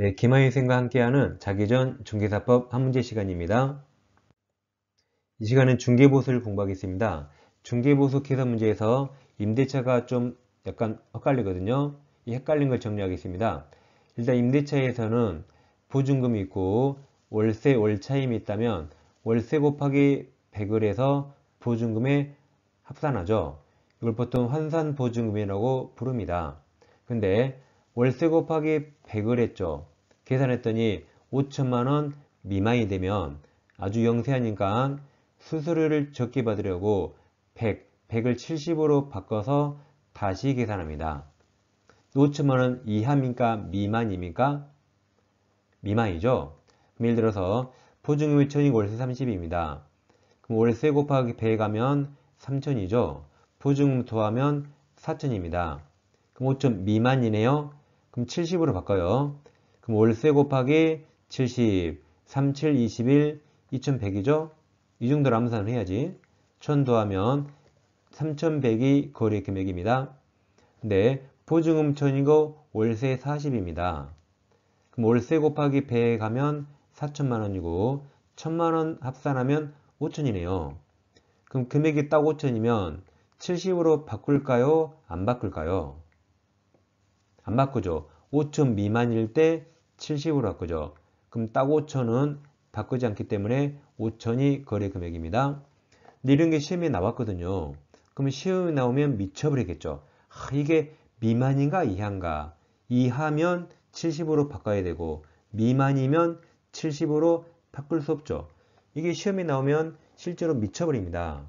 네, 김하윤쌤과 함께하는 자기 전 중개사법 한 문제 시간입니다. 이 시간은 중개보수를 공부하겠습니다. 중개보수 개선 문제에서 임대차가 좀 약간 헷갈리거든요. 이 헷갈린 걸 정리하겠습니다. 일단 임대차에서는 보증금이 있고 월세 월차임이 있다면 월세 곱하기 100을 해서 보증금에 합산하죠. 이걸 보통 환산보증금이라고 부릅니다. 근데 월세 곱하기 100을 했죠. 계산했더니 5천만원 미만이 되면 아주 영세하니까 수수료를 적게 받으려고 100, 100을 70으로 바꿔서 다시 계산합니다. 5천만원 이하입니까? 미만입니까? 미만이죠. 예를 들어서 보증금이 1천이 월세 30입니다. 그럼 월세 곱하기 100 하면 3천이죠. 보증금 더하면 4천입니다. 그럼 5천 미만이네요. 그럼 70으로 바꿔요. 그럼 월세 곱하기 70, 37, 21, 2100이죠? 이 정도로 암산을 해야지. 1000 더하면 3100이 거래 금액입니다. 네, 보증금 1000이고 월세 40입니다. 그럼 월세 곱하기 100 하면 4천만원이고 1천만원 합산하면 5천이네요. 그럼 금액이 딱 5천이면 70으로 바꿀까요? 안 바꿀까요? 안 바꾸죠. 5천 미만일 때 70으로 바꾸죠. 그럼 딱 5천은 바꾸지 않기 때문에 5천이 거래 금액입니다. 근데 이런 게 시험에 나왔거든요. 그러면 시험에 나오면 미쳐버리겠죠. 아, 이게 미만인가 이하인가. 이하면 70으로 바꿔야 되고 미만이면 70으로 바꿀 수 없죠. 이게 시험에 나오면 실제로 미쳐버립니다.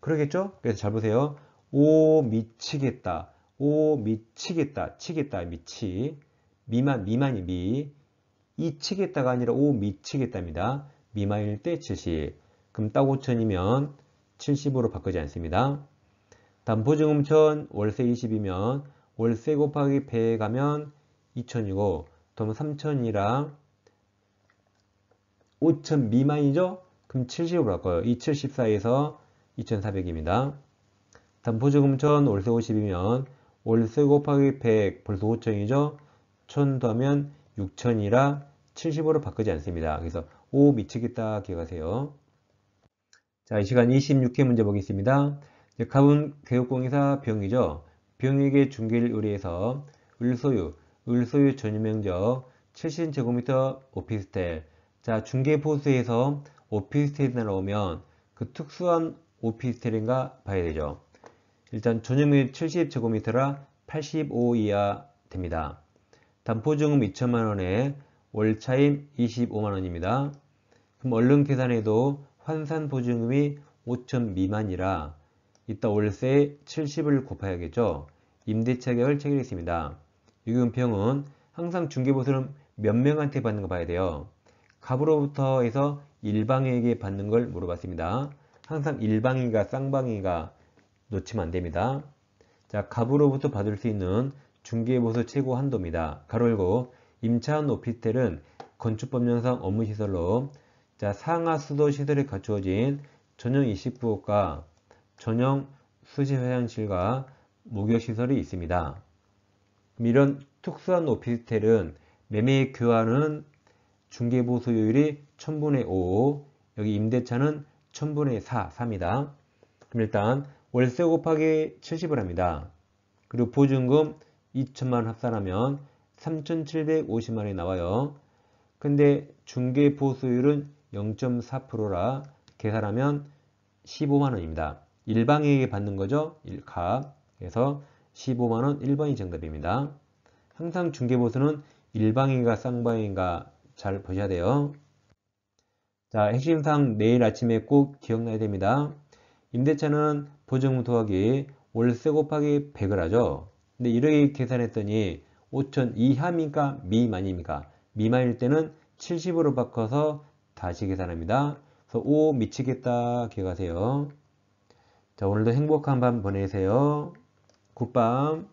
그러겠죠? 그래서 잘 보세요. 오 미치겠다. 오 미치겠다. 치겠다. 미치. 미만, 미만이 미. 이치에따가 아니라 오 미치겠답니다. 미만일 때 70. 그럼 따고천이면 70으로 바꾸지 않습니다. 다음 보증음천 월세 20이면 월세 곱하기 1 0에 가면 2천이고 그럼 3천이랑 5천 미만이죠? 그럼 70으로 바꿔요. 274에서 2400입니다. 다음 보증금천 월세 50이면 월세 곱하기 100 벌써 5천이죠? 1000 더하면 6천이라 70으로 바꾸지 않습니다. 그래서 5 미치겠다 기억하세요. 자, 이 시간 26회 문제 보겠습니다. 이제 갑은 교육공사 병이죠. 병에게 중계를 의뢰해서 을소유, 을소유 전유명적 70제곱미터 오피스텔 자, 중계포수에서 오피스텔이 나오면 그 특수한 오피스텔인가 봐야 되죠. 일단 전용률 70제곱미터라 85 이하 됩니다. 담보증금 2천만원에 월차임 25만원입니다. 그럼 얼른 계산해도 환산보증금이 5천 미만이라 이따 월세 70을 곱해야겠죠. 임대차격을 계 체결했습니다. 유금평은 항상 중개보수는 몇 명한테 받는 거 봐야 돼요. 갑으로부터 해서 일방에게 받는 걸 물어봤습니다. 항상 일방이가쌍방이가 놓치면 안됩니다. 자, 갑으로부터 받을 수 있는 중개보수 최고 한도입니다. 가로 열고 임차한 오피스텔은 건축법령상 업무시설로 자 상하수도 시설에 갖추어진 전용 2 9호과 전용 수시화장실과 목욕시설이 있습니다. 이런 특수한 오피스텔은 매매 교환은 중개보 수요율이 1000분의 5, 여기 임대차는 1000분의 4, 3니다 그럼 일단 월세 곱하기 70을 합니다. 그리고 보증금 2천만 합산하면 3,750만이 나와요. 근데 중개 보수율은 0.4%라 계산하면 15만원입니다. 일방에게 받는 거죠. 1값 그래서 15만원 1번이 정답입니다. 항상 중개보수는 일방인가 쌍방인가 잘 보셔야 돼요. 자, 핵심상 내일 아침에 꼭 기억나야 됩니다. 임대차는 보증 더하기 월세 곱하기 100을 하죠. 근데 이렇게 계산했더니 5천 이하입니까? 미만입니까? 미만일 때는 70으로 바꿔서 다시 계산합니다. 그래서 5 미치겠다 기억하세요. 자 오늘도 행복한 밤 보내세요. 굿밤